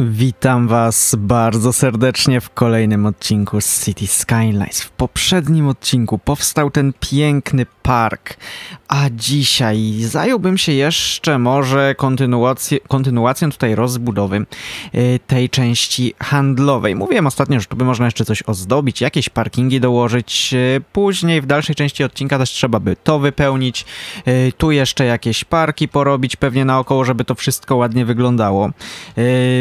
Witam Was bardzo serdecznie w kolejnym odcinku z City Skylines. W poprzednim odcinku powstał ten piękny park, a dzisiaj zająłbym się jeszcze może kontynuacją kontynuacją tutaj rozbudowy e, tej części handlowej. Mówiłem ostatnio, że tu by można jeszcze coś ozdobić, jakieś parkingi dołożyć. E, później w dalszej części odcinka też trzeba by to wypełnić. E, tu jeszcze jakieś parki porobić pewnie naokoło, żeby to wszystko ładnie wyglądało.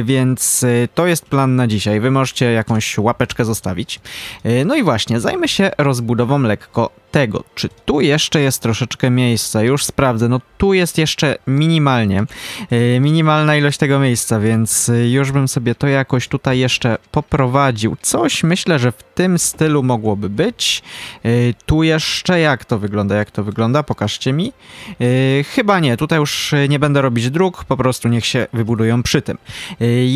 Więc więc y, to jest plan na dzisiaj. Wy możecie jakąś łapeczkę zostawić. Y, no i właśnie, zajmę się rozbudową lekko tego, czy tu jeszcze jest troszeczkę miejsca. Już sprawdzę, no tu jest jeszcze minimalnie, y, minimalna ilość tego miejsca, więc już bym sobie to jakoś tutaj jeszcze poprowadził. Coś myślę, że w tym stylu mogłoby być. Tu jeszcze jak to wygląda, jak to wygląda, pokażcie mi. Chyba nie, tutaj już nie będę robić dróg, po prostu niech się wybudują przy tym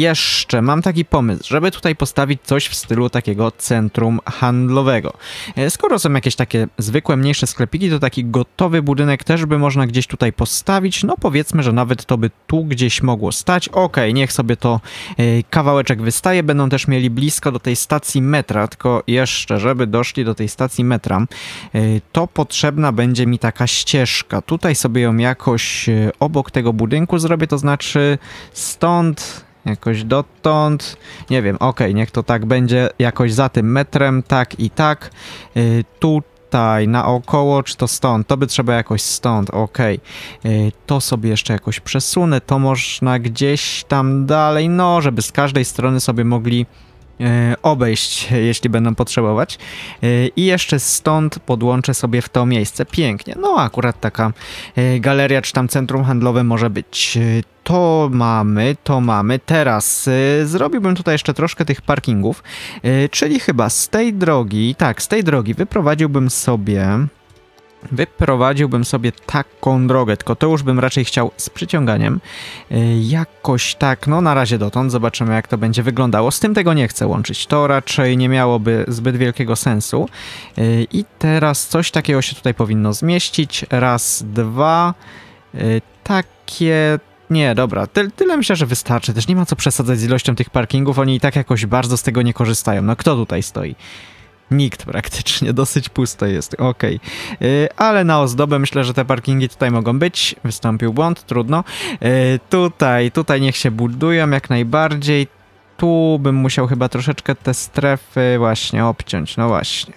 jeszcze mam taki pomysł, żeby tutaj postawić coś w stylu takiego centrum handlowego. E, skoro są jakieś takie zwykłe, mniejsze sklepiki, to taki gotowy budynek też by można gdzieś tutaj postawić. No powiedzmy, że nawet to by tu gdzieś mogło stać. Ok, niech sobie to e, kawałeczek wystaje. Będą też mieli blisko do tej stacji metra, tylko jeszcze, żeby doszli do tej stacji metra, e, to potrzebna będzie mi taka ścieżka. Tutaj sobie ją jakoś obok tego budynku zrobię, to znaczy stąd Jakoś dotąd, nie wiem, ok, niech to tak będzie jakoś za tym metrem, tak i tak. Yy, tutaj naokoło, czy to stąd? To by trzeba jakoś stąd, ok. Yy, to sobie jeszcze jakoś przesunę, to można gdzieś tam dalej, no, żeby z każdej strony sobie mogli E, obejść, jeśli będą potrzebować. E, I jeszcze stąd podłączę sobie w to miejsce. Pięknie. No akurat taka e, galeria czy tam centrum handlowe może być. To mamy, to mamy. Teraz zrobiłbym tutaj jeszcze troszkę tych parkingów, czyli chyba z tej drogi, tak, z tej drogi wyprowadziłbym sobie wyprowadziłbym sobie taką drogę, tylko to już bym raczej chciał z przyciąganiem. E, jakoś tak, no na razie dotąd, zobaczymy jak to będzie wyglądało. Z tym tego nie chcę łączyć, to raczej nie miałoby zbyt wielkiego sensu. E, I teraz coś takiego się tutaj powinno zmieścić. Raz, dwa, e, takie... Nie, dobra, Ty, tyle myślę, że wystarczy. Też nie ma co przesadzać z ilością tych parkingów, oni i tak jakoś bardzo z tego nie korzystają. No kto tutaj stoi? nikt praktycznie, dosyć pusto jest, ok. Yy, e, ale na ozdobę myślę, że te parkingi tutaj mogą być, wystąpił błąd, trudno. Yy, tutaj, tutaj niech się budują jak najbardziej, tu bym musiał chyba troszeczkę te strefy właśnie obciąć, no właśnie.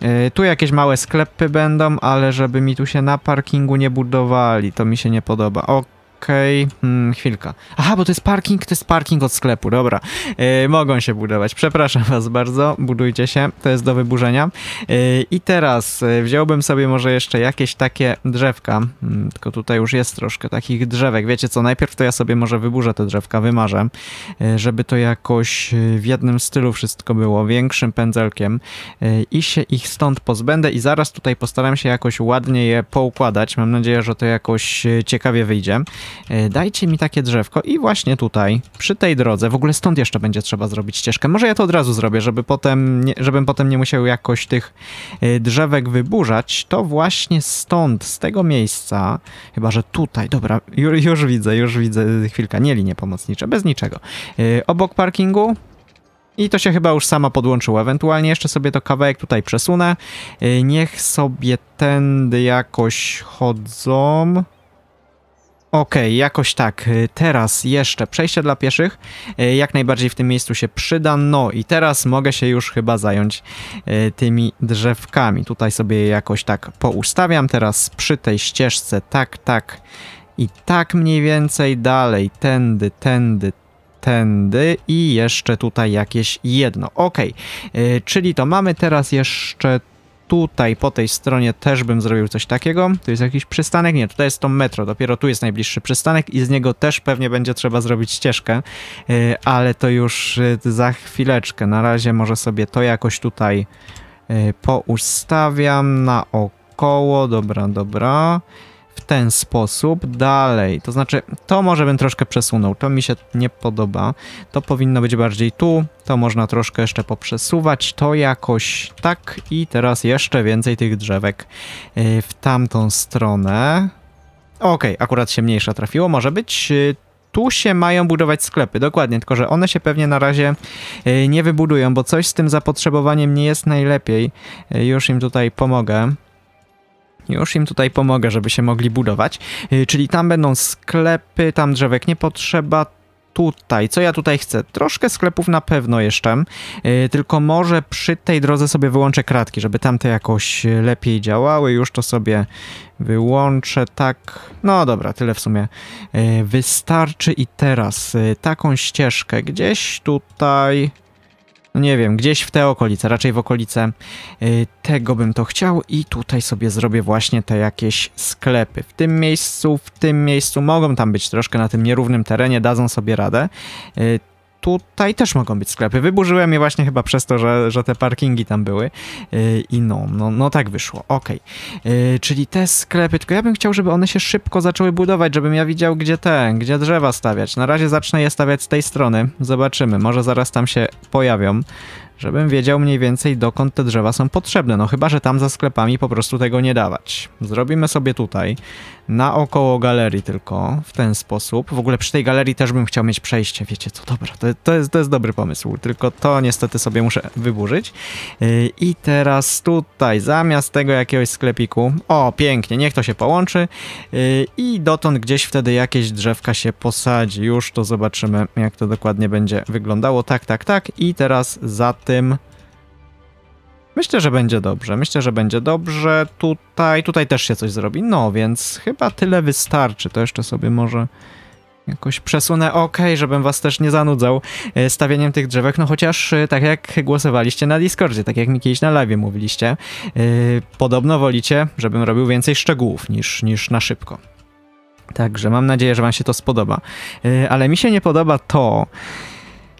E, tu jakieś małe sklepy będą, ale żeby mi tu się na parkingu nie budowali, to mi się nie podoba. Ok, okej. Okay. Hmm, chwilka. Aha, bo to jest parking, to jest parking od sklepu, dobra. E, mogą się budować, przepraszam was bardzo, budujcie się, to jest do wyburzenia. E, I teraz e, wziąłbym sobie może jeszcze jakieś takie drzewka, hmm, tylko tutaj już jest troszkę takich drzewek. Wiecie co, najpierw to ja sobie może wyburzę te drzewka, wymarzę, żeby to jakoś w jednym stylu wszystko było, większym pędzelkiem i się ich stąd pozbędę i zaraz tutaj postaram się jakoś ładnie je poukładać. Mam nadzieję, że to jakoś ciekawie wyjdzie. E, dajcie mi takie drzewko i właśnie tutaj, przy tej drodze, w ogóle stąd jeszcze będzie trzeba zrobić ścieżkę. Może ja to od razu zrobię, żeby potem nie, żebym potem nie musiał jakoś tych e, drzewek wyburzać, to właśnie stąd, z tego miejsca, chyba że tutaj, dobra, już, już widzę, już widzę, chwilka, nie linie pomocnicze, bez niczego. E, obok parkingu, i to się chyba już sama podłączyło. Ewentualnie jeszcze sobie to kawałek tutaj przesunę. Niech sobie tędy jakoś chodzą. Okej, okay, jakoś tak. Y, teraz jeszcze przejście dla pieszych. Y, jak najbardziej w tym miejscu się przyda. No i teraz mogę się już chyba zająć y, tymi drzewkami. Tutaj sobie je jakoś tak poustawiam. Teraz przy tej ścieżce tak, tak i tak mniej więcej dalej. Tędy, tędy, tędy i jeszcze tutaj jakieś jedno. Ok, czyli to mamy teraz jeszcze tutaj, po tej stronie też bym zrobił coś takiego. Tu jest jakiś przystanek? Nie, tutaj jest to metro, dopiero tu jest najbliższy przystanek i z niego też pewnie będzie trzeba zrobić ścieżkę, y, ale to już y, za chwileczkę. Na razie może sobie to jakoś tutaj y, poustawiam na około. Dobra, dobra ten sposób dalej. To znaczy, to może bym troszkę przesunął, to mi się nie podoba. To powinno być bardziej tu, to można troszkę jeszcze poprzesuwać, to jakoś tak i teraz jeszcze więcej tych drzewek y, w tamtą stronę. Okej, okay, akurat się mniejsza trafiło, może być y, tu się mają budować sklepy, dokładnie, tylko że one się pewnie na razie y, nie wybudują, bo coś z tym zapotrzebowaniem nie jest najlepiej. Już im tutaj pomogę. Już im tutaj pomogę, żeby się mogli budować. Y, czyli tam będą sklepy, tam drzewek nie potrzeba, tutaj. Co ja tutaj chcę? Troszkę sklepów na pewno jeszcze, yy, tylko może przy tej drodze sobie wyłączę kratki, żeby tamte jakoś lepiej działały. Już to sobie wyłączę, tak. No dobra, tyle w sumie. Yy, wystarczy i teraz yy, taką ścieżkę gdzieś tutaj... No nie wiem, gdzieś w te okolice, raczej w okolice y, tego bym to chciał i tutaj sobie zrobię właśnie te jakieś sklepy. W tym miejscu, w tym miejscu, mogą tam być troszkę na tym nierównym terenie, dadzą sobie radę. Y, tutaj też mogą być sklepy. Wyburzyłem je właśnie chyba przez to, że, że te parkingi tam były yy, i no, no, no tak wyszło, okej. Okay. Yy, czyli te sklepy, tylko ja bym chciał, żeby one się szybko zaczęły budować, żebym ja widział, gdzie te, gdzie drzewa stawiać. Na razie zacznę je stawiać z tej strony, zobaczymy, może zaraz tam się pojawią żebym wiedział mniej więcej dokąd te drzewa są potrzebne, no chyba, że tam za sklepami po prostu tego nie dawać. Zrobimy sobie tutaj, naokoło galerii tylko w ten sposób. W ogóle przy tej galerii też bym chciał mieć przejście, wiecie co, dobra, to, to, jest, to jest dobry pomysł, tylko to niestety sobie muszę wyburzyć. Y, I teraz tutaj zamiast tego jakiegoś sklepiku, o pięknie, niech to się połączy y, i dotąd gdzieś wtedy jakieś drzewka się posadzi. Już to zobaczymy, jak to dokładnie będzie wyglądało. Tak, tak, tak i teraz za tym Myślę, że będzie dobrze. Myślę, że będzie dobrze. Tutaj, tutaj też się coś zrobi. No, więc chyba tyle wystarczy. To jeszcze sobie może jakoś przesunę. Okej, okay, żebym was też nie zanudzał e, stawieniem tych drzewek. No chociaż e, tak jak głosowaliście na Discordzie, tak jak mi kiedyś na live mówiliście, yy, podobno wolicie, żebym robił więcej szczegółów niż, niż na szybko. Także mam nadzieję, że wam się to spodoba. Yy, ale mi się nie podoba to,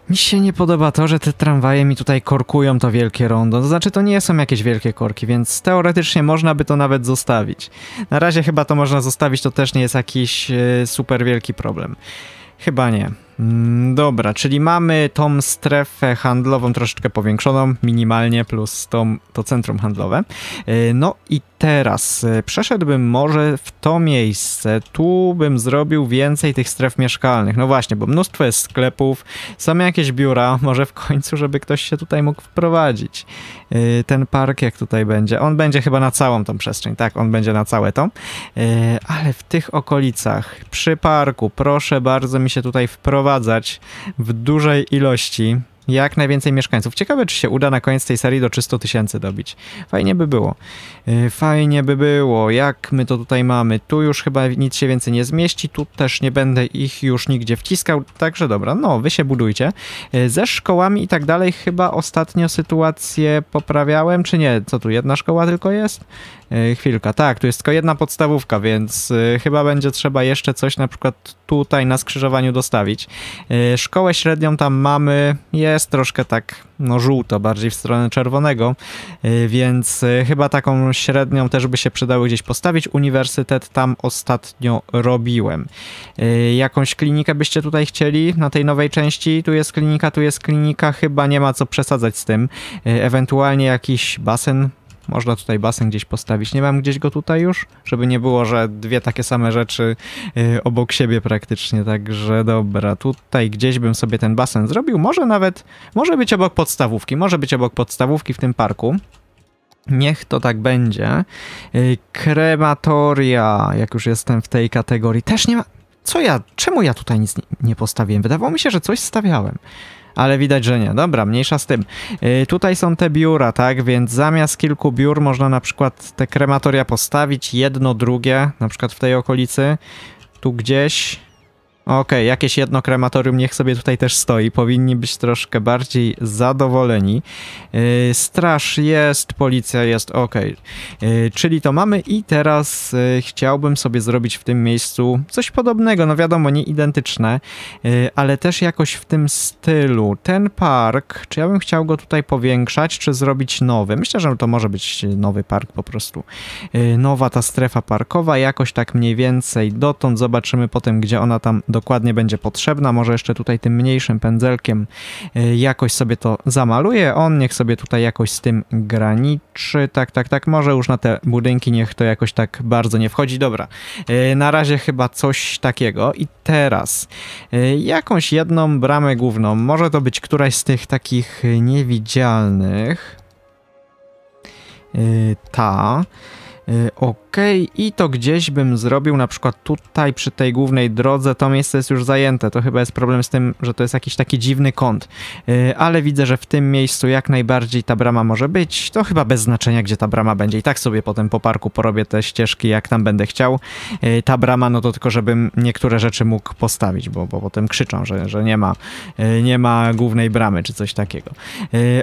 mi się nie podoba to, że te tramwaje mi tutaj korkują to wielkie rondo. To znaczy, to nie są jakieś wielkie korki, więc teoretycznie można by to nawet zostawić. Na razie chyba to można zostawić, to też nie jest jakiś e, super wielki problem. Chyba nie. Mm, dobra, czyli mamy tą strefę handlową troszeczkę powiększoną, minimalnie, plus tą, to centrum handlowe. Y, no i teraz y, przeszedłbym może w to miejsce, tu bym zrobił więcej tych stref mieszkalnych. No właśnie, bo mnóstwo jest sklepów, są jakieś biura, może w końcu, żeby ktoś się tutaj mógł wprowadzić. Y, ten park jak tutaj będzie? On będzie chyba na całą tą przestrzeń, tak, on będzie na całe to. Ale w tych okolicach, przy parku, proszę bardzo mi się tutaj wprowadzić w dużej ilości jak najwięcej mieszkańców. Ciekawe, czy się uda na koniec tej serii do 300 tysięcy dobić. Fajnie by było. Y, fajnie by było. Jak my to tutaj mamy? Tu już chyba nic się więcej nie zmieści. Tu też nie będę ich już nigdzie wciskał. Także dobra, no, wy się budujcie. Y, ze szkołami i tak dalej chyba ostatnio sytuację poprawiałem, czy nie? Co tu, jedna szkoła tylko jest? E, chwilka, tak, tu jest tylko jedna podstawówka, więc e, chyba będzie trzeba jeszcze coś na przykład tutaj na skrzyżowaniu dostawić. E, szkołę średnią tam mamy, jest troszkę tak no żółto, bardziej w stronę czerwonego, więc chyba taką średnią też by się przydało gdzieś postawić. Uniwersytet tam ostatnio robiłem. Jakąś klinikę byście tutaj chcieli na tej nowej części? Tu jest klinika, tu jest klinika, chyba nie ma co przesadzać z tym. Ewentualnie jakiś basen można tutaj basen gdzieś postawić. Nie mam gdzieś go tutaj już, żeby nie było, że dwie takie same rzeczy yy, obok siebie praktycznie. Także dobra, tutaj gdzieś bym sobie ten basen zrobił. Może nawet, może być obok podstawówki, może być obok podstawówki w tym parku. Niech to tak będzie. Yy, krematoria, jak już jestem w tej kategorii, też nie ma... Co ja, czemu ja tutaj nic nie, nie postawiłem? Wydawało mi się, że coś stawiałem ale widać, że nie. Dobra, mniejsza z tym. Yy, tutaj są te biura, tak? Więc zamiast kilku biur można na przykład te krematoria postawić, jedno, drugie, na przykład w tej okolicy, tu gdzieś Okej, okay, jakieś jedno krematorium niech sobie tutaj też stoi. Powinni być troszkę bardziej zadowoleni. Yy, straż jest, policja jest, ok. Yy, czyli to mamy i teraz yy, chciałbym sobie zrobić w tym miejscu coś podobnego. No wiadomo, nie identyczne, y, ale też jakoś w tym stylu. Ten park, czy ja bym chciał go tutaj powiększać, czy zrobić nowy? Myślę, że to może być nowy park po prostu. Y, nowa ta strefa parkowa, jakoś tak mniej więcej dotąd. Zobaczymy potem, gdzie ona tam dokładnie będzie potrzebna. Może jeszcze tutaj tym mniejszym pędzelkiem e, jakoś sobie to zamaluję. On niech sobie tutaj jakoś z tym graniczy. Tak, tak, tak. Może już na te budynki niech to jakoś tak bardzo nie wchodzi. Dobra, e, na razie chyba coś takiego. I teraz e, jakąś jedną bramę główną. Może to być któraś z tych takich niewidzialnych. Ta. Y, ok, i to gdzieś bym zrobił, na przykład tutaj przy tej głównej drodze, to miejsce jest już zajęte, to chyba jest problem z tym, że to jest jakiś taki dziwny kąt, y, ale widzę, że w tym miejscu jak najbardziej ta brama może być, to chyba bez znaczenia, gdzie ta brama będzie, i tak sobie potem po parku porobię te ścieżki, jak tam będę chciał. Y, ta brama, no to tylko, żebym niektóre rzeczy mógł postawić, bo, bo potem krzyczą, że, że nie, ma, nie ma głównej bramy, czy coś takiego.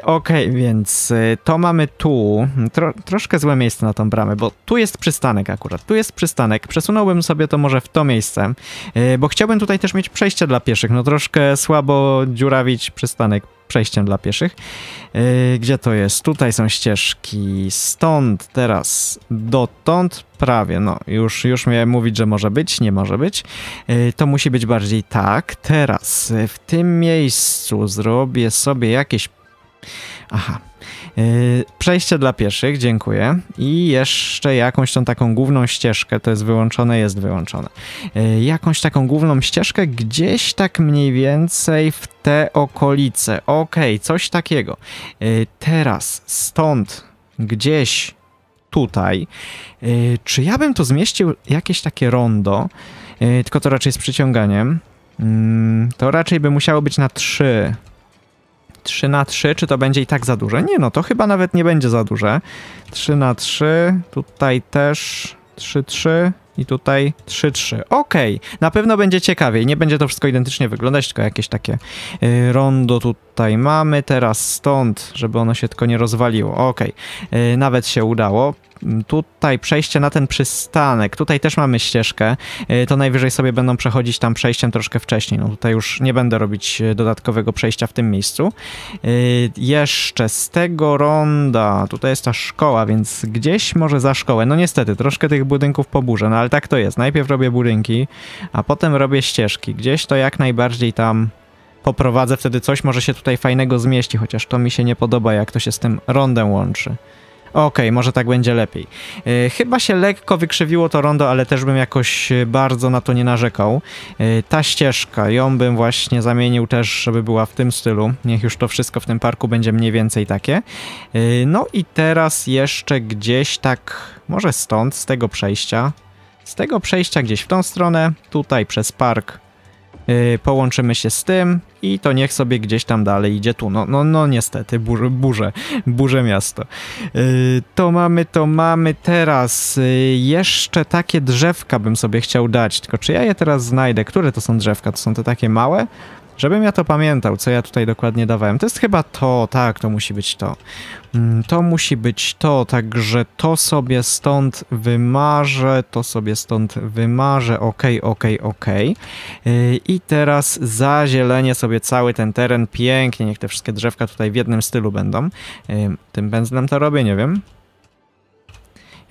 Ok, więc to mamy tu, Tro, troszkę złe miejsce na tą bramę, bo tu jest przystanek akurat, tu jest przystanek, przesunąłbym sobie to może w to miejsce, e, bo chciałbym tutaj też mieć przejście dla pieszych, no troszkę słabo dziurawić przystanek przejściem dla pieszych. E, gdzie to jest? Tutaj są ścieżki, stąd teraz dotąd, prawie, no już, już miałem mówić, że może być, nie może być. E, to musi być bardziej tak, teraz w tym miejscu zrobię sobie jakieś... Aha, Y, przejście dla pieszych, dziękuję. I jeszcze jakąś tą taką główną ścieżkę, to jest wyłączone, jest wyłączone. Y, jakąś taką główną ścieżkę gdzieś tak mniej więcej w te okolice. Okej, okay, coś takiego. Y, teraz stąd gdzieś tutaj. Czy ja bym to zmieścił jakieś takie rondo, tylko to raczej z przyciąganiem? Mm, to raczej by musiało być na trzy 3 na 3, czy to będzie i tak za duże? Nie no, to chyba nawet nie będzie za duże. 3 na 3, tutaj też 3, 3 i tutaj 3, 3. Ok, na pewno będzie ciekawiej, nie będzie to wszystko identycznie wyglądać, tylko jakieś takie y, rondo tutaj tutaj mamy teraz stąd, żeby ono się tylko nie rozwaliło. Ok, nawet się udało mm, tutaj przejście na ten przystanek, tutaj też mamy ścieżkę, y, to najwyżej sobie będą przechodzić tam przejściem troszkę wcześniej, no tutaj już nie będę robić y, dodatkowego przejścia w tym miejscu. Y, jeszcze z tego ronda, tutaj jest ta szkoła, więc gdzieś może za szkołę, no niestety, troszkę tych budynków poburzę, no ale tak to jest, najpierw robię budynki, a potem robię ścieżki, gdzieś to jak najbardziej tam poprowadzę, wtedy coś może się tutaj fajnego zmieści, chociaż to mi się nie podoba, jak to się z tym rondem łączy. Okej, okay, może tak będzie lepiej. E, chyba się lekko wykrzywiło to rondo, ale też bym jakoś e, bardzo na to nie narzekał. E, ta ścieżka, ją bym właśnie zamienił też, żeby była w tym stylu. Niech już to wszystko w tym parku będzie mniej więcej takie. no i teraz jeszcze gdzieś tak, może stąd, z tego przejścia. Z tego przejścia gdzieś w tą stronę, tutaj przez park Y, połączymy się z tym i to niech sobie gdzieś tam dalej idzie tu. No, no, no niestety, burze, burze, burze miasto. Y, to mamy, to mamy teraz. Y, jeszcze takie drzewka bym sobie chciał dać, tylko czy ja je teraz znajdę? Które to są drzewka? To są te takie małe? Żebym ja to pamiętał, co ja tutaj dokładnie dawałem. To jest chyba to, tak, to musi być to. Mm, to musi być to, także to sobie stąd wymarzę, to sobie stąd wymarzę, ok, ok, ok. I teraz zazielenie sobie cały ten teren pięknie, niech te wszystkie drzewka tutaj w jednym stylu będą. Y, tym pędzlem to robię, nie wiem.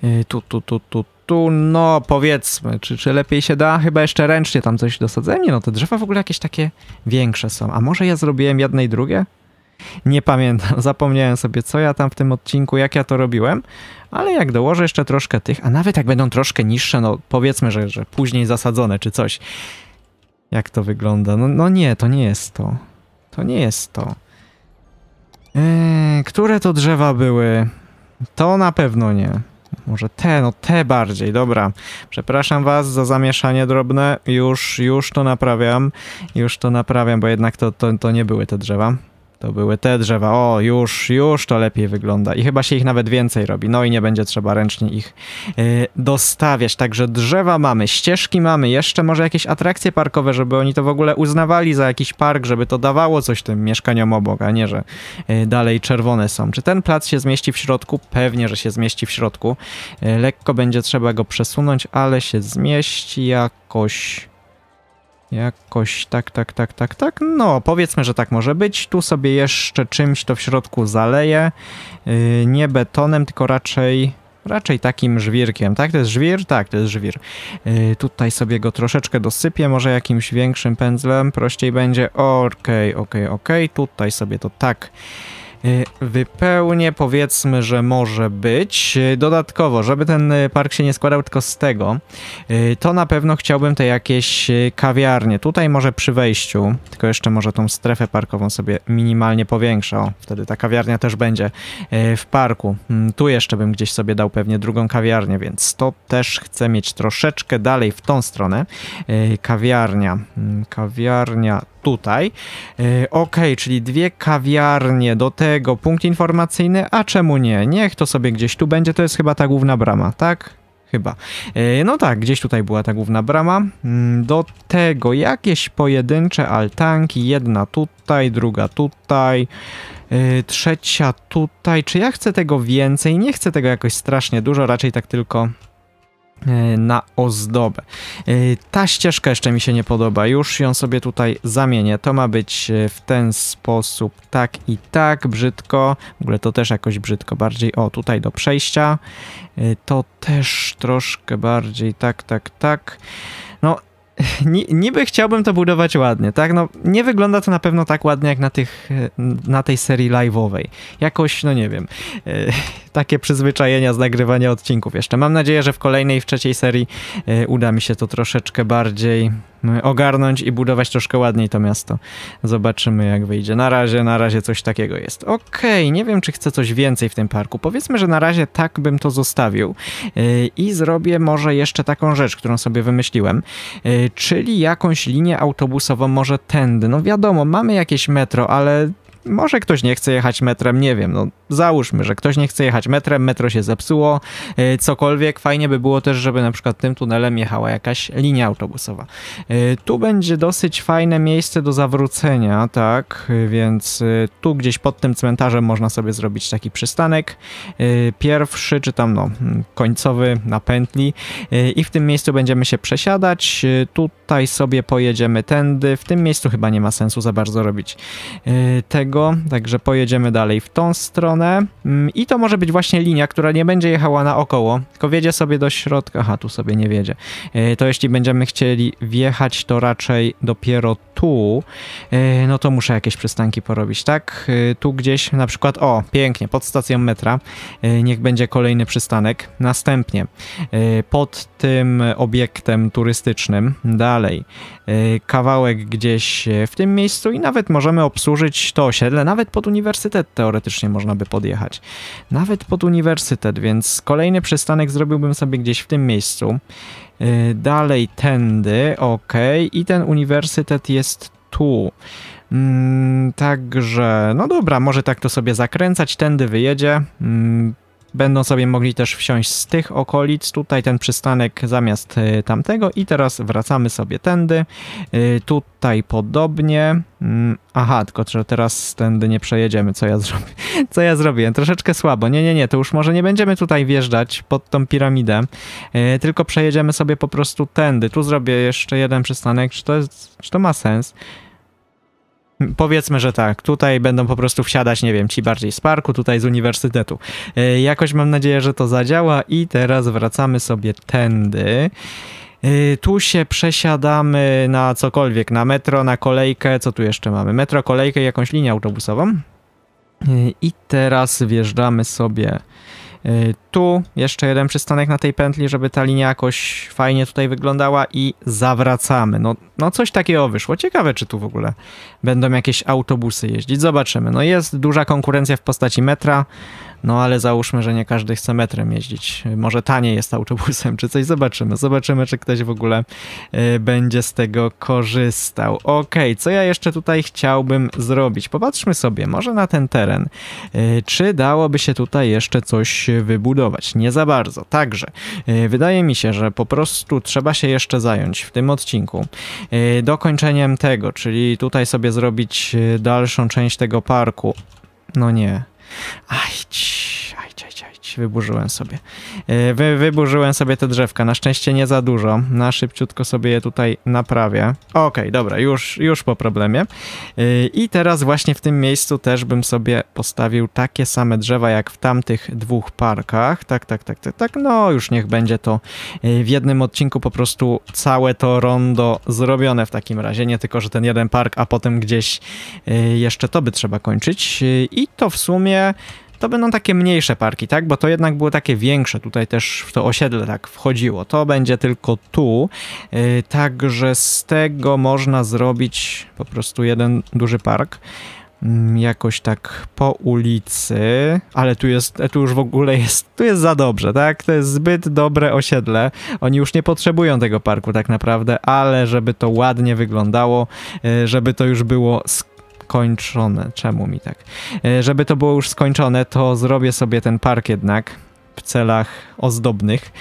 Y, tu, tu, tu, tu, prostu, no powiedzmy, czy, czy lepiej się da? Chyba jeszcze ręcznie tam coś dosadzałem. no, te drzewa w ogóle jakieś takie większe są. A może ja zrobiłem jedne i drugie? Nie pamiętam, zapomniałem sobie, co ja tam w tym odcinku, jak ja to robiłem, ale jak dołożę jeszcze troszkę tych, a nawet jak będą troszkę niższe, no powiedzmy, że, że później zasadzone czy coś. Jak to wygląda? No, no nie, to nie jest to. To nie jest to. Yy, które to drzewa były? To na pewno nie. Może te, no te bardziej, dobra. Przepraszam was za zamieszanie drobne. Już, już to naprawiam. Już to naprawiam, bo jednak to, to, to nie były te drzewa. To były te drzewa. O, już, już to lepiej wygląda. I chyba się ich nawet więcej robi. No i nie będzie trzeba ręcznie ich yy, dostawiać. Także drzewa mamy, ścieżki mamy, jeszcze może jakieś atrakcje parkowe, żeby oni to w ogóle uznawali za jakiś park, żeby to dawało coś tym mieszkaniom obok, a nie, że yy, dalej czerwone są. Czy ten plac się zmieści w środku? Pewnie, że się zmieści w środku. Yy, lekko będzie trzeba go przesunąć, ale się zmieści jakoś Jakoś tak, tak, tak, tak, tak. No, powiedzmy, że tak może być. Tu sobie jeszcze czymś to w środku zaleję. Yy, nie betonem, tylko raczej raczej takim żwirkiem, tak? To jest żwir? Tak, to jest żwir. Yy, tutaj sobie go troszeczkę dosypię, może jakimś większym pędzlem, prościej będzie. Okej, okay, okej, okay, okej, okay. tutaj sobie to tak E, wypełnię, powiedzmy, że może być. E, dodatkowo, żeby ten e, park się nie składał tylko z tego, to na pewno chciałbym te jakieś kawiarnie. Tutaj może przy wejściu, tylko jeszcze może tą strefę parkową sobie minimalnie powiększę. O, wtedy ta kawiarnia też będzie w parku. Mm, tu jeszcze bym gdzieś sobie dał pewnie drugą kawiarnię, więc to też chcę mieć troszeczkę dalej w tą stronę. Kawiarnia, mm, kawiarnia tutaj. Okej, okay, czyli dwie kawiarnie do tego tego, punkt informacyjny, a czemu nie? Niech to sobie gdzieś tu będzie, to jest chyba ta główna brama, tak? Chyba. E, no tak, gdzieś tutaj była ta główna brama. Mm, do tego jakieś pojedyncze altanki, jedna tutaj, druga tutaj, e, trzecia tutaj. Czy ja chcę tego więcej? Nie chcę tego jakoś strasznie dużo, raczej tak tylko E, na ozdobę. E, ta ścieżka jeszcze mi się nie podoba, już ją sobie tutaj zamienię. To ma być e, w ten sposób, tak i tak, brzydko. W ogóle to też jakoś brzydko, bardziej o, tutaj do przejścia. To też troszkę bardziej tak, tak, tak. No, niby chciałbym to budować ładnie, tak? No, nie wygląda to na pewno tak ładnie jak na, tych, na tej serii live'owej. Jakoś, no nie wiem, e, takie przyzwyczajenia z nagrywania odcinków jeszcze. Mam nadzieję, że w kolejnej, w trzeciej serii e, uda mi się to troszeczkę bardziej no, ogarnąć i budować troszkę ładniej to miasto. Zobaczymy, jak wyjdzie. Na razie, na razie coś takiego jest. Okej, okay, nie wiem, czy chcę coś więcej w tym parku. Powiedzmy, że na razie tak bym to zostawił yy, i zrobię może jeszcze taką rzecz, którą sobie wymyśliłem, yy, czyli jakąś linię autobusową może tędy. No wiadomo, mamy jakieś metro, ale może ktoś nie chce jechać metrem, nie wiem, no załóżmy, że ktoś nie chce jechać metrem, metro się zepsuło, y, cokolwiek, fajnie by było też, żeby na przykład tym tunelem jechała jakaś linia autobusowa. Y, tu będzie dosyć fajne miejsce do zawrócenia, tak, y, więc tu gdzieś pod tym cmentarzem można sobie zrobić taki przystanek, pierwszy, czy tam no, mm, końcowy na pętli i w tym miejscu będziemy się przesiadać, tutaj sobie pojedziemy tędy, w tym miejscu chyba nie ma sensu za bardzo robić tego, tego, także pojedziemy dalej w tą stronę mm, i to może być właśnie linia, która nie będzie jechała naokoło, tylko wjedzie sobie do środka, aha, tu sobie nie wjedzie. E, to jeśli będziemy chcieli wjechać, to raczej dopiero tu, e, no to muszę jakieś przystanki porobić, tak? E, tu gdzieś na przykład, o, pięknie, pod stacją metra, e, niech będzie kolejny przystanek. Następnie pod tym obiektem turystycznym, dalej, kawałek gdzieś w tym miejscu i nawet możemy obsłużyć to osiedle, nawet pod uniwersytet teoretycznie można by podjechać. Nawet pod uniwersytet, więc kolejny przystanek zrobiłbym sobie gdzieś w tym miejscu. Dalej tędy, ok. I ten uniwersytet jest jest tu. Mm, także, no dobra, może tak to sobie zakręcać, tędy wyjedzie. Mm, Będą sobie mogli też wsiąść z tych okolic, tutaj ten przystanek zamiast y, tamtego i teraz wracamy sobie tędy. Y, tutaj podobnie. Mm, aha, tylko że teraz tędy nie przejedziemy, co ja, zrobię co ja zrobiłem. Troszeczkę słabo. Nie, nie, nie, to już może nie będziemy tutaj wjeżdżać pod tą piramidę, y, tylko przejedziemy sobie po prostu tędy. Tu zrobię jeszcze jeden przystanek. Czy to, jest, czy to ma sens? Powiedzmy, że tak. Tutaj będą po prostu wsiadać, nie wiem, ci bardziej z parku, tutaj z uniwersytetu. E, jakoś mam nadzieję, że to zadziała i teraz wracamy sobie tędy. E, tu się przesiadamy na cokolwiek, na metro, na kolejkę, co tu jeszcze mamy? Metro, kolejkę, jakąś linię autobusową. E, I teraz wjeżdżamy sobie Y, tu jeszcze jeden przystanek na tej pętli, żeby ta linia jakoś fajnie tutaj wyglądała i zawracamy. No, no coś takiego wyszło. Ciekawe, czy tu w ogóle będą jakieś autobusy jeździć. Zobaczymy. No jest duża konkurencja w postaci metra. No ale załóżmy, że nie każdy chce metrem jeździć. Może taniej jest autobusem czy coś. Zobaczymy. Zobaczymy, czy ktoś w ogóle y, będzie z tego korzystał. Ok, co ja jeszcze tutaj chciałbym zrobić? Popatrzmy sobie może na ten teren. Y, czy dałoby się tutaj jeszcze coś wybudować? Nie za bardzo. Także y, wydaje mi się, że po prostu trzeba się jeszcze zająć w tym odcinku dokończeniem tego, czyli tutaj sobie zrobić dalszą część tego parku. No nie, Ai, ai, ai, ai. wyburzyłem sobie. E, wy, wyburzyłem sobie te drzewka, na szczęście nie za dużo, na szybciutko sobie je tutaj naprawię. Okej, okay, dobra, już, już po problemie. E, I teraz właśnie w tym miejscu też bym sobie postawił takie same drzewa jak w tamtych dwóch parkach. Tak, tak, tak, tak, tak, no już niech będzie to e, w jednym odcinku po prostu całe to rondo zrobione w takim razie, nie tylko, że ten jeden park, a potem gdzieś jeszcze to by trzeba kończyć. I to w sumie to będą takie mniejsze parki, tak? Bo to jednak było takie większe, tutaj też w to osiedle tak wchodziło. To będzie tylko tu, yy, także z tego można zrobić po prostu jeden duży park mm, jakoś tak po ulicy, ale tu jest, tu już w ogóle jest, tu jest za dobrze, tak? To jest zbyt dobre osiedle. Oni już nie potrzebują tego parku tak naprawdę, ale żeby to ładnie wyglądało, y, żeby to już było skończone. Czemu mi tak? E, żeby to było już skończone, to zrobię sobie ten park jednak w celach ozdobnych.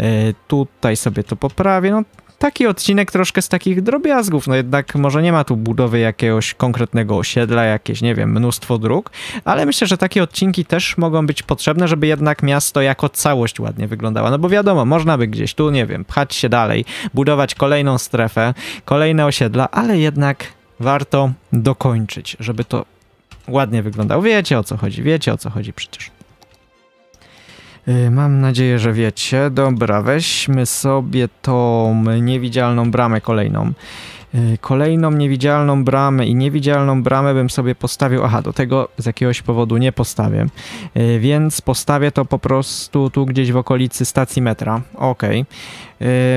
E, tutaj sobie to poprawię. No, taki odcinek troszkę z takich drobiazgów. No jednak może nie ma tu budowy jakiegoś konkretnego osiedla, jakieś, nie wiem, mnóstwo dróg, ale myślę, że takie odcinki też mogą być potrzebne, żeby jednak miasto jako całość ładnie wyglądało. No bo wiadomo, można by gdzieś tu, nie wiem, pchać się dalej, budować kolejną strefę, kolejne osiedla, ale jednak warto dokończyć, żeby to ładnie wyglądało. Wiecie o co chodzi, wiecie o co chodzi przecież. Y, mam nadzieję, że wiecie. Dobra, weźmy sobie tą niewidzialną bramę kolejną. Y, kolejną niewidzialną bramę i niewidzialną bramę bym sobie postawił, aha, do tego z jakiegoś powodu nie postawię, y, więc postawię to po prostu tu gdzieś w okolicy stacji metra, ok.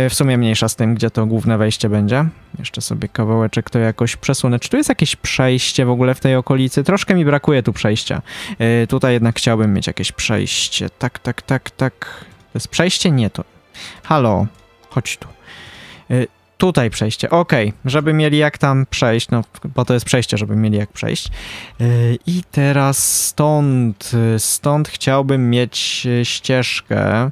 W sumie mniejsza z tym, gdzie to główne wejście będzie. Jeszcze sobie kawałeczek to jakoś przesunę. Czy tu jest jakieś przejście w ogóle w tej okolicy? Troszkę mi brakuje tu przejścia. Y, tutaj jednak chciałbym mieć jakieś przejście. Tak, tak, tak, tak. To jest przejście? Nie to. Halo, chodź tu. Tutaj przejście, ok, żeby mieli jak tam przejść, no bo to jest przejście, żeby mieli jak przejść. Yy, I teraz stąd, stąd chciałbym mieć yy, ścieżkę.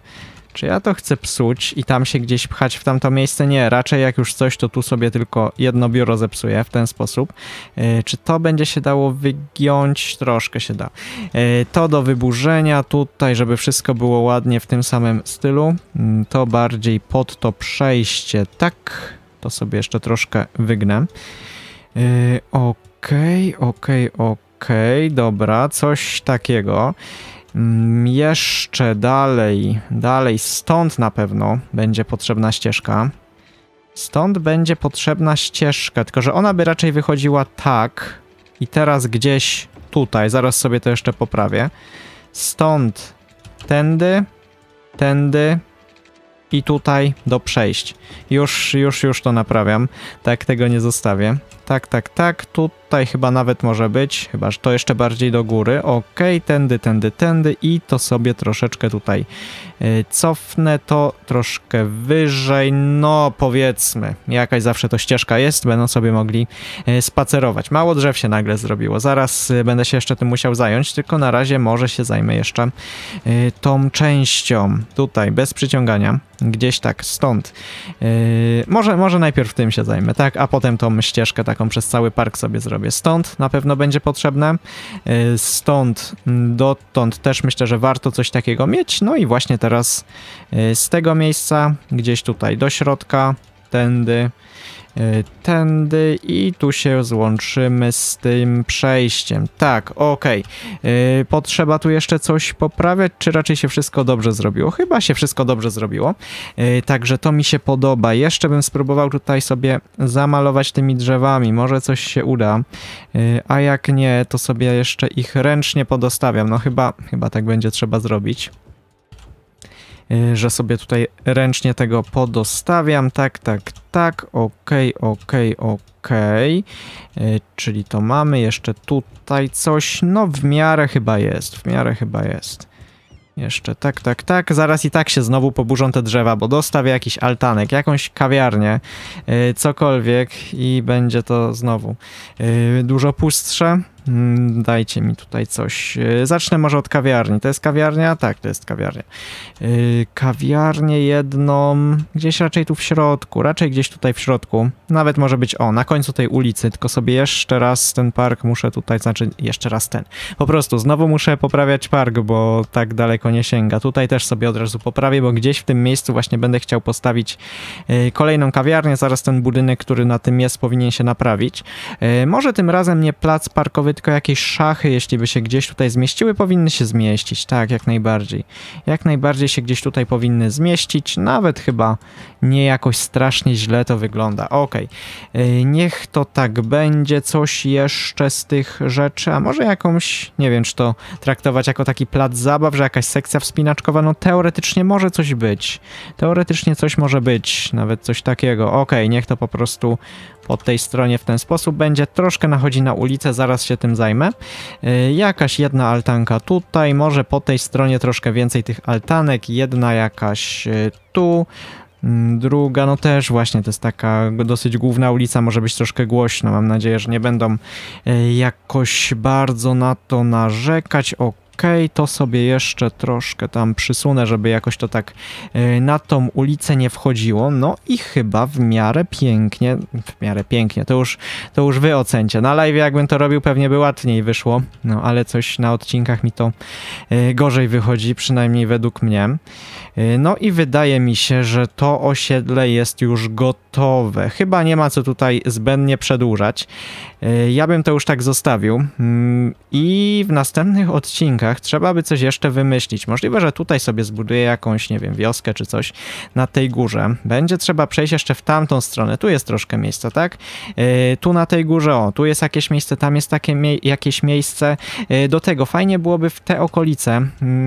Czy ja to chcę psuć i tam się gdzieś pchać w tamto miejsce? Nie, raczej jak już coś, to tu sobie tylko jedno biuro zepsuję w ten sposób. E, czy to będzie się dało wygiąć? Troszkę się da. E, to do wyburzenia tutaj, żeby wszystko było ładnie w tym samym stylu. Mm, to bardziej pod to przejście. Tak, to sobie jeszcze troszkę wygnę. E, okej, okay, okej, okay, okej, okay, dobra, coś takiego. Mm, jeszcze dalej, dalej, stąd na pewno będzie potrzebna ścieżka. Stąd będzie potrzebna ścieżka, tylko że ona by raczej wychodziła tak i teraz gdzieś tutaj, zaraz sobie to jeszcze poprawię. Stąd, tędy, tędy i tutaj do przejść. Już, już, już to naprawiam, tak tego nie zostawię. Tak, tak, tak, tutaj tutaj chyba nawet może być, chyba że to jeszcze bardziej do góry. Ok, tędy, tędy, tędy i to sobie troszeczkę tutaj y, cofnę to troszkę wyżej. No powiedzmy, jakaś zawsze to ścieżka jest, będą sobie mogli y, spacerować. Mało drzew się nagle zrobiło, zaraz y, będę się jeszcze tym musiał zająć, tylko na razie może się zajmę jeszcze tą częścią. Tutaj, bez przyciągania, gdzieś tak stąd. może, może najpierw tym się zajmę, tak, a potem tą ścieżkę taką przez cały park sobie zrobię zrobię. Stąd na pewno będzie potrzebne. Y, stąd mm, dotąd też myślę, że warto coś takiego mieć. No i właśnie teraz y, z tego miejsca, gdzieś tutaj do środka, tędy, E, tędy i tu się złączymy z tym przejściem. Tak, ok. E, potrzeba tu jeszcze coś poprawiać, czy raczej się wszystko dobrze zrobiło? Chyba się wszystko dobrze zrobiło. E, także to mi się podoba. Jeszcze bym spróbował tutaj sobie zamalować tymi drzewami. Może coś się uda. A jak nie, to sobie jeszcze ich ręcznie podostawiam. No chyba, chyba tak będzie trzeba zrobić. Y, że sobie tutaj ręcznie tego podostawiam. Tak, tak, tak, ok, ok, ok. Czyli to mamy jeszcze tutaj coś, no w miarę chyba jest, w miarę chyba jest. Jeszcze tak, tak, tak. Zaraz i tak się znowu poburzą te drzewa, bo dostawię jakiś altanek, jakąś kawiarnię, y, cokolwiek i będzie to znowu y, dużo pustsze. Mm, dajcie mi tutaj coś. E, zacznę może od kawiarni. To jest kawiarnia? Tak, to jest kawiarnia. E, kawiarnię jedną gdzieś raczej tu w środku, raczej gdzieś tutaj w środku. Nawet może być, o, na końcu tej ulicy, tylko sobie jeszcze raz ten park muszę tutaj, znaczy jeszcze raz ten. Po prostu znowu muszę poprawiać park, bo tak daleko nie sięga. Tutaj też sobie od razu poprawię, bo gdzieś w tym miejscu właśnie będę chciał postawić e, kolejną kawiarnię. Zaraz ten budynek, który na tym jest, powinien się naprawić. Może tym razem nie plac parkowy tylko jakieś szachy, jeśli by się gdzieś tutaj zmieściły, powinny się zmieścić, tak, jak najbardziej. Jak najbardziej się gdzieś tutaj powinny zmieścić, nawet chyba nie jakoś strasznie źle to wygląda. Ok, niech to tak będzie, coś jeszcze z tych rzeczy, a może jakąś, nie wiem, czy to traktować jako taki plac zabaw, że jakaś sekcja wspinaczkowa, no teoretycznie może coś być. Teoretycznie coś może być, nawet coś takiego. Ok, niech to po prostu po tej stronie w ten sposób będzie. Troszkę nachodzi na ulicę, zaraz się tym zajmę. Y, jakaś jedna altanka tutaj, może po tej stronie troszkę więcej tych altanek, jedna jakaś y, tu, mm, Druga, no też właśnie, to jest taka dosyć główna ulica, może być troszkę głośno. Mam nadzieję, że nie będą y, jakoś bardzo na to narzekać. Ok to sobie jeszcze troszkę tam przysunę, żeby jakoś to tak e, na tą ulicę nie wchodziło. No i chyba w miarę pięknie, w miarę pięknie, to już, to już wy ocencie. Na live jakbym to robił pewnie by łatwiej wyszło, no ale coś na odcinkach mi to e, gorzej wychodzi, przynajmniej według mnie. E, no i wydaje mi się, że to osiedle jest już gotowe. Chyba nie ma co tutaj zbędnie przedłużać. Ja bym to już tak zostawił mm, i w następnych odcinkach odcinkach trzeba by coś jeszcze wymyślić. Możliwe, że tutaj sobie zbuduję jakąś, nie wiem, wioskę czy coś na tej górze. Będzie trzeba przejść jeszcze w tamtą stronę. Tu jest troszkę miejsca, tak? Yy, tu na tej górze, o, tu jest jakieś miejsce, tam jest takie mie jakieś miejsce. Yy, do tego fajnie byłoby w te okolice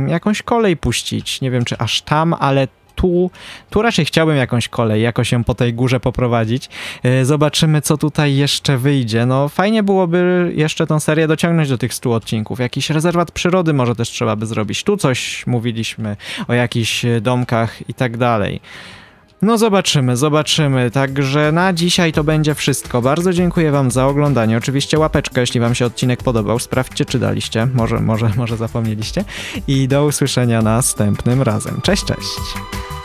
yy, jakąś kolej puścić. Nie wiem, czy aż tam, ale tu, tu raczej chciałbym jakąś kolej, jakoś się po tej górze poprowadzić. E, zobaczymy, co tutaj jeszcze wyjdzie. No fajnie byłoby jeszcze tą serię dociągnąć do tych 100 odcinków. Jakiś rezerwat przyrody może też trzeba by zrobić. Tu coś mówiliśmy o jakichś e, domkach i tak dalej. No zobaczymy, zobaczymy. Także na dzisiaj to będzie wszystko. Bardzo dziękuję wam za oglądanie. Oczywiście łapeczka, jeśli wam się odcinek podobał. Sprawdźcie, czy daliście. Może, może, może zapomnieliście. I do usłyszenia następnym razem. Cześć, cześć!